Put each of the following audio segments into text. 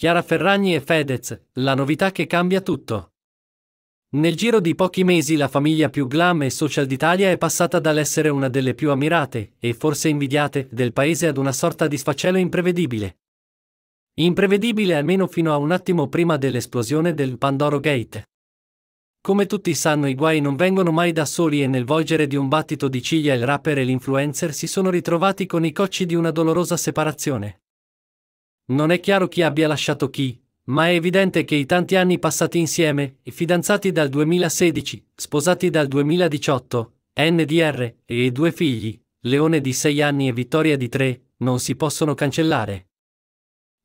Chiara Ferragni e Fedez, la novità che cambia tutto. Nel giro di pochi mesi la famiglia più glam e social d'Italia è passata dall'essere una delle più ammirate, e forse invidiate, del paese ad una sorta di sfaccello imprevedibile. Imprevedibile almeno fino a un attimo prima dell'esplosione del Pandoro Gate. Come tutti sanno i guai non vengono mai da soli e nel volgere di un battito di ciglia il rapper e l'influencer si sono ritrovati con i cocci di una dolorosa separazione. Non è chiaro chi abbia lasciato chi, ma è evidente che i tanti anni passati insieme, fidanzati dal 2016, sposati dal 2018, NDR, e i due figli, Leone di 6 anni e Vittoria di 3, non si possono cancellare.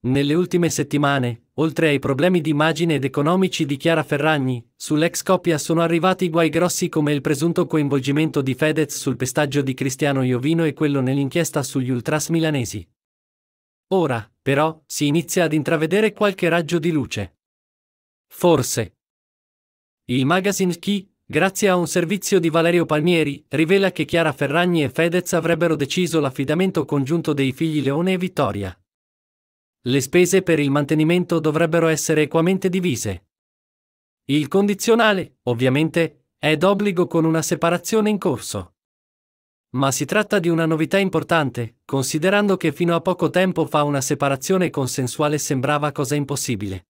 Nelle ultime settimane, oltre ai problemi di immagine ed economici di Chiara Ferragni, sull'ex coppia sono arrivati guai grossi come il presunto coinvolgimento di Fedez sul pestaggio di Cristiano Iovino e quello nell'inchiesta sugli ultras milanesi. Ora, però, si inizia ad intravedere qualche raggio di luce. Forse. Il magazine Key, grazie a un servizio di Valerio Palmieri, rivela che Chiara Ferragni e Fedez avrebbero deciso l'affidamento congiunto dei figli Leone e Vittoria. Le spese per il mantenimento dovrebbero essere equamente divise. Il condizionale, ovviamente, è d'obbligo con una separazione in corso. Ma si tratta di una novità importante, considerando che fino a poco tempo fa una separazione consensuale sembrava cosa impossibile.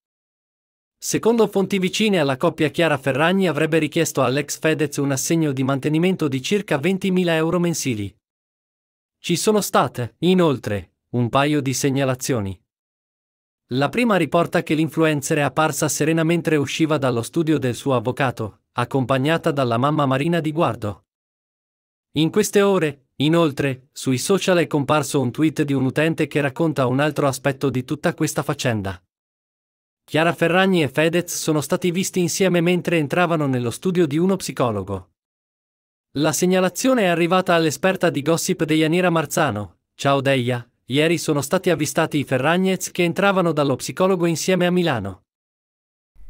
Secondo fonti vicine alla coppia Chiara Ferragni avrebbe richiesto all'ex Fedez un assegno di mantenimento di circa 20.000 euro mensili. Ci sono state, inoltre, un paio di segnalazioni. La prima riporta che l'influencer è apparsa serena mentre usciva dallo studio del suo avvocato, accompagnata dalla mamma Marina Di Guardo. In queste ore, inoltre, sui social è comparso un tweet di un utente che racconta un altro aspetto di tutta questa faccenda. Chiara Ferragni e Fedez sono stati visti insieme mentre entravano nello studio di uno psicologo. La segnalazione è arrivata all'esperta di gossip Deianira Marzano. Ciao Deia, ieri sono stati avvistati i Ferragnez che entravano dallo psicologo insieme a Milano.